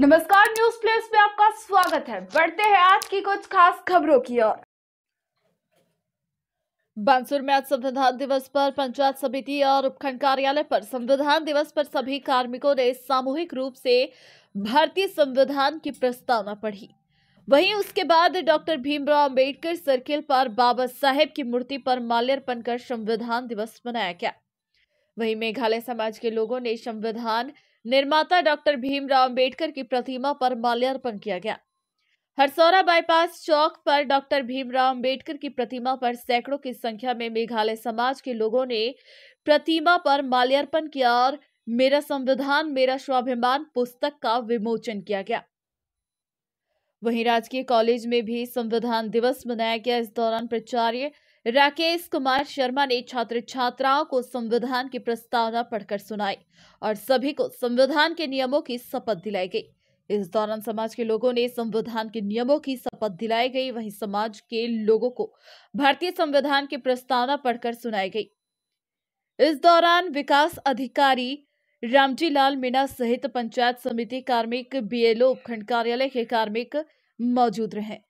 नमस्कार news place में आपका स्वागत है बढ़ते हैं आज की कुछ खास खबरों की ओर बांसुर में आज संविधान दिवस पर पंचायत समिति और उपखंड कार्यालय पर संविधान दिवस पर सभी कार्मिकों ने सामूहिक रूप से भारतीय संविधान की प्रस्तावना पढ़ी वहीं उसके बाद डॉक्टर भीमराव अंबेडकर सर्किल पर बाबा साहेब की मूर्ति पर माल्यार्पण कर संविधान दिवस मनाया गया वहीं मेघालय समाज के लोगों ने संविधान निर्माता डॉक्टर भीमराव अंबेडकर की प्रतिमा पर माल्यार्पण किया गया हरसौरा बाईपास चौक पर डॉक्टर भीमराव अंबेडकर की प्रतिमा पर सैकड़ों की संख्या में मेघालय समाज के लोगों ने प्रतिमा पर माल्यार्पण किया और मेरा संविधान मेरा स्वाभिमान पुस्तक का विमोचन किया गया वहीं राजकीय कॉलेज में भी संविधान दिवस मनाया गया इस दौरान प्राचार्य राकेश कुमार शर्मा ने छात्र छात्राओं को संविधान की प्रस्तावना पढ़कर सुनाई और सभी को संविधान के नियमों की शपथ दिलाई गई इस दौरान समाज के लोगों ने संविधान के नियमों की शपथ दिलाई गई वहीं समाज के लोगों को भारतीय संविधान की प्रस्तावना पढ़कर सुनाई गई इस दौरान विकास अधिकारी रामजी लाल मीणा सहित पंचायत समिति कार्मिक बीएलओ उपखंड कार्यालय के कार्मिक मौजूद रहे